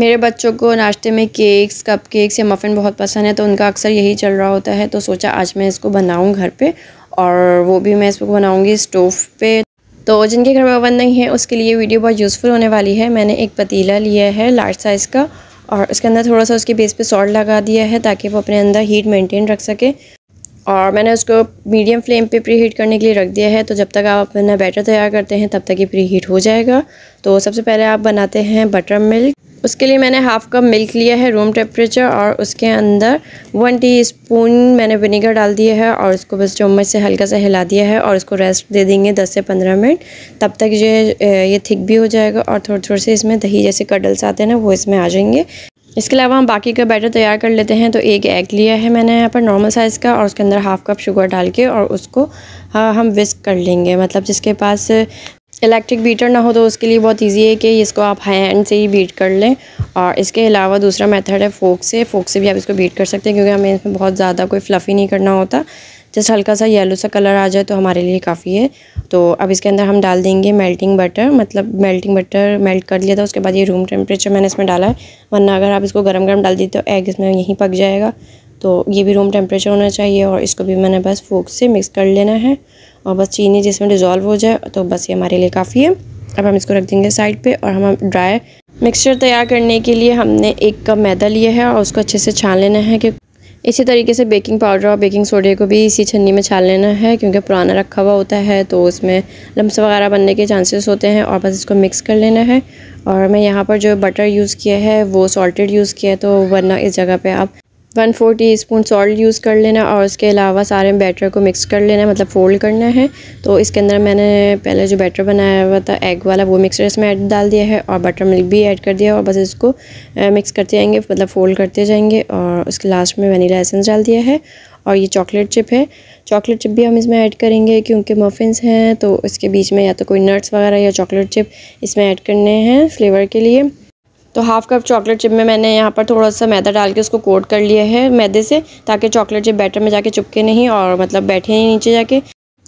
मेरे बच्चों को नाश्ते में केक्स कप केक्स या मफ़िन बहुत पसंद है तो उनका अक्सर यही चल रहा होता है तो सोचा आज मैं इसको बनाऊँ घर पर और वो भी मैं इसको बनाऊँगी स्टोव पर तो जिनके घर में ओवन नहीं है उसके लिए वीडियो बहुत यूज़फुल होने वाली है मैंने एक पतीला लिया है लार्ज साइज़ का और उसके अंदर थोड़ा सा उसके बेस पे सॉल्ट लगा दिया है ताकि वो अपने अंदर हीट मेंटेन रख सके और मैंने उसको मीडियम फ्लेम पे प्री हीट करने के लिए रख दिया है तो जब तक आप अपना बैटर तैयार करते हैं तब तक ये प्री हीट हो जाएगा तो सबसे पहले आप बनाते हैं बटर मिल्क उसके लिए मैंने हाफ़ कप मिल्क लिया है रूम टेम्परेचर और उसके अंदर वन टी स्पून मैंने विनेगर डाल दिया है और उसको बस चम्मच से हल्का सा हिला दिया है और उसको रेस्ट दे देंगे दस से पंद्रह मिनट तब तक ये ये थिक भी हो जाएगा और थोड़े थोड़े से इसमें दही जैसे कडल्स आते हैं ना वो इसमें आ जाएंगे इसके अलावा हम बाकी का बैटर तैयार कर लेते हैं तो एक एग लिया है मैंने यहाँ पर नॉर्मल साइज़ का और उसके अंदर हाफ़ कप शुगर डाल के और उसको हाँ हम विस्क कर लेंगे मतलब जिसके पास इलेक्ट्रिक बीटर ना हो तो उसके लिए बहुत इजी है कि इसको आप हैंड से ही बीट कर लें और इसके अलावा दूसरा मेथड है फोक से फोक से भी आप इसको बीट कर सकते हैं क्योंकि हमें इसमें बहुत ज़्यादा कोई फ्लफ़ी नहीं करना होता जस्ट हल्का सा येलो सा कलर आ जाए तो हमारे लिए काफ़ी है तो अब इसके अंदर हम डाल देंगे मेल्टिंग बटर मतलब मेल्टिंग बटर मेल्ट कर लिया था उसके बाद ये रूम टेम्परेचर मैंने इसमें डाला है वरना अगर आप इसको गर्म गर्म डाल दी तो एग इसमें यहीं पक जाएगा तो ये भी रूम टेम्परेचर होना चाहिए और इसको भी मैंने बस फोक से मिक्स कर लेना है और बस चीनी जिसमें डिज़ोल्व हो जाए तो बस ये हमारे लिए काफ़ी है अब हम इसको रख देंगे साइड पे और हम ड्राई मिक्सचर तैयार करने के लिए हमने एक कप मैदा लिया है और उसको अच्छे से छान लेना है कि इसी तरीके से बेकिंग पाउडर और बेकिंग सोडे को भी इसी छन्नी में छान लेना है क्योंकि पुराना रखा हुआ होता है तो उसमें लम्स वगैरह बनने के चांसेस होते हैं और बस इसको मिक्स कर लेना है और मैं यहाँ पर जो बटर यूज़ किया है वो सॉल्टेड यूज़ किया है तो वरना इस जगह पे आप one four teaspoon salt use कर लेना और उसके अलावा सारे बैटर को मिक्स कर लेना मतलब फ़ोल्ड करना है तो इसके अंदर मैंने पहले जो बैटर बनाया हुआ था एग वाला वो मिक्सर इसमें ऐड डाल दिया है और बटर मिल्क भी ऐड कर दिया और बस इसको मिक्स करते जाएंगे मतलब फ़ोल्ड करते जाएंगे और उसके लास्ट में वनीला एसेंस डाल दिया है और ये चॉकलेट चिप है चॉकलेट चिप भी हम इसमें ऐड करेंगे क्योंकि मफिनस हैं तो इसके बीच में या तो कोई नट्स वगैरह या चॉकलेट चिप इसमें ऐड करने हैं फ्लेवर के लिए तो हाफ़ कप चॉकलेट चिप में मैंने यहाँ पर थोड़ा सा मैदा डाल के उसको कोट कर लिया है मैदे से ताकि चॉकलेट चिप बैटर में जाके चुपके नहीं और मतलब बैठे नहीं नीचे जाके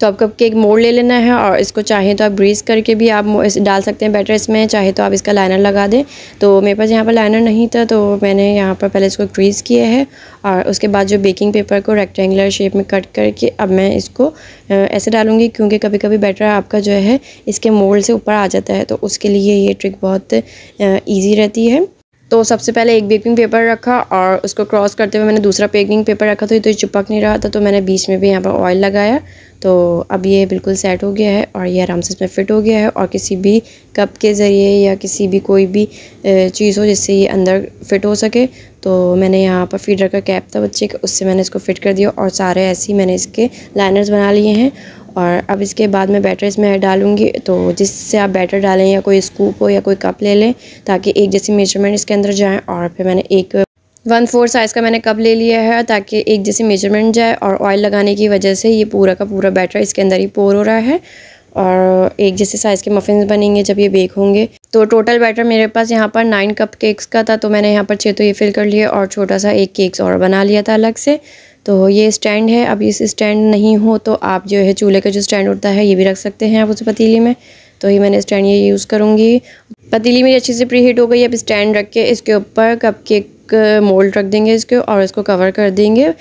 तो कप केक मोड़ ले लेना है और इसको चाहे तो आप ग्रीस करके भी आप डाल सकते हैं बैटर इसमें चाहे तो आप इसका लाइनर लगा दें तो मेरे पास यहाँ पर लाइनर नहीं था तो मैंने यहाँ पर पहले इसको ग्रीस किया है और उसके बाद जो बेकिंग पेपर को रेक्टेंगुलर शेप में कट करके अब मैं इसको ऐसे डालूँगी क्योंकि कभी कभी बैटर आपका जो है इसके मोल्ड से ऊपर आ जाता है तो उसके लिए ये ट्रिक बहुत ईजी रहती है तो सबसे पहले एक बेकिंग पेपर रखा और उसको क्रॉस करते हुए मैंने दूसरा बेकिंग पेपर रखा था तो, तो चिपक नहीं रहा था तो मैंने बीच में भी यहाँ पर ऑयल लगाया तो अब ये बिल्कुल सेट हो गया है और ये आराम से इसमें फ़िट हो गया है और किसी भी कप के ज़रिए या किसी भी कोई भी चीज़ हो जिससे ये अंदर फिट हो सके तो मैंने यहाँ पर फीडर का कैप था बच्चे का उससे मैंने इसको फ़िट कर दिया और सारे ऐसे ही मैंने इसके लाइनर्स बना लिए हैं और अब इसके बाद मैं बैटर इसमें डालूँगी तो जिससे आप बैटर डालें या कोई स्कूप हो या कोई कप ले लें ताकि एक जैसी मेजरमेंट इसके अंदर जाए और फिर मैंने एक वन फोर साइज़ का मैंने कप ले लिया है ताकि एक जैसी मेजरमेंट जाए और ऑयल लगाने की वजह से ये पूरा का पूरा बैटर इसके अंदर ही पोर हो रहा है और एक जैसे साइज़ के मफिन बनेंगे जब ये बेक होंगे तो टोटल बैटर मेरे पास यहाँ पर नाइन कप केक्स का था तो मैंने यहाँ पर छः तो ये फिल कर लिए और छोटा सा एक केक्स और बना लिया था अलग से तो ये स्टैंड है अब इस स्टैंड नहीं हो तो आप जो है चूल्हे का जो स्टैंड उठता है ये भी रख सकते हैं आप उस पतीली में तो ये मैंने स्टैंड ये यूज़ करूँगी पतीली मेरी अच्छे से प्री हीट हो गई अब स्टैंड रख के इसके ऊपर कप केक मोल्ड रख देंगे इसके और इसको कवर कर देंगे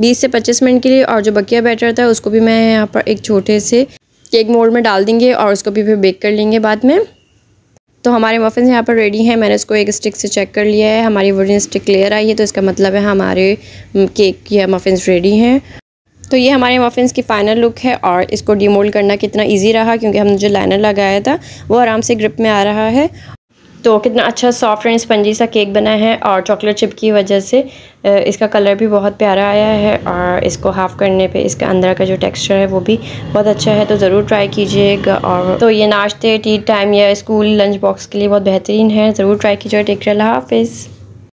20 से 25 मिनट के लिए और जो बकिया बैटर था उसको भी मैं यहाँ पर एक छोटे से केक मोल्ड में डाल देंगे और उसको भी फिर बेक कर लेंगे बाद में तो हमारे मफ़िन यहाँ पर रेडी हैं मैंने इसको एक स्टिक से चेक कर लिया है हमारी वुडन स्टिक क्लियर आई है तो इसका मतलब है हमारे केक हम्म, या मफ़िन्स रेडी हैं तो ये हमारे मफ़िन्स की फ़ाइनल लुक है और इसको डीमोल्ड करना कितना इजी रहा क्योंकि हमने जो लाइनर लगाया था वो आराम से ग्रिप में आ रहा है तो कितना अच्छा सॉफ्ट एंड स्पंजी सा केक बना है और चॉकलेट चिप की वजह से इसका कलर भी बहुत प्यारा आया है और इसको हाफ़ करने पे इसका अंदर का जो टेक्सचर है वो भी बहुत अच्छा है तो ज़रूर ट्राई कीजिएगा और तो ये नाश्ते टी टाइम या स्कूल लंच बॉक्स के लिए बहुत बेहतरीन है ज़रूर ट्राई कीजिए टेक हाफिज़